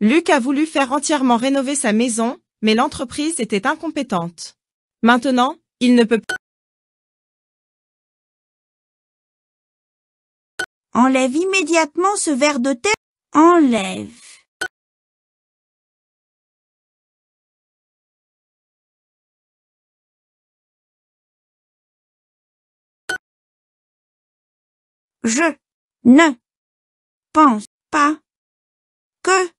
Luc a voulu faire entièrement rénover sa maison, mais l'entreprise était incompétente. Maintenant, il ne peut pas. Enlève immédiatement ce verre de thé. Enlève. Je ne pense pas que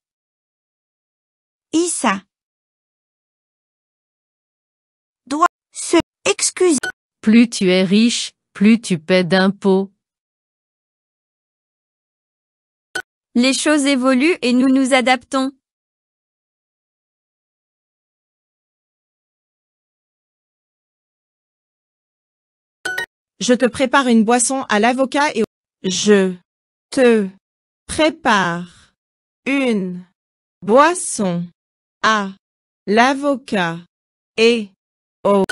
Plus tu es riche, plus tu paies d'impôts. Les choses évoluent et nous nous adaptons. Je te prépare une boisson à l'avocat et... Je te prépare une boisson à l'avocat et au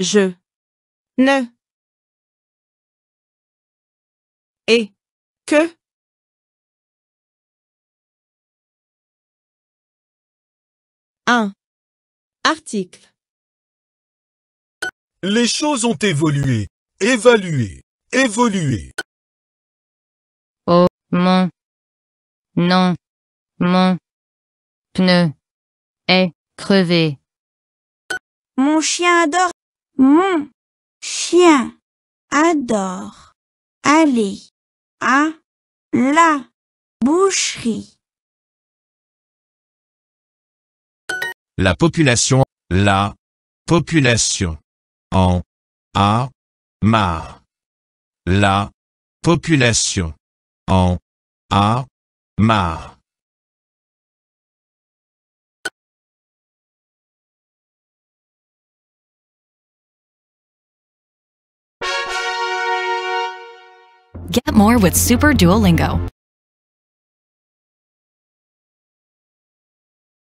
je ne et que un article Les choses ont évolué, évalué, évolué. Oh mon non mon pneu est crevé. Mon chien adore mon chien adore aller à la boucherie. La population, la population. En a ma la population. En a ma Get more with Super Duolingo.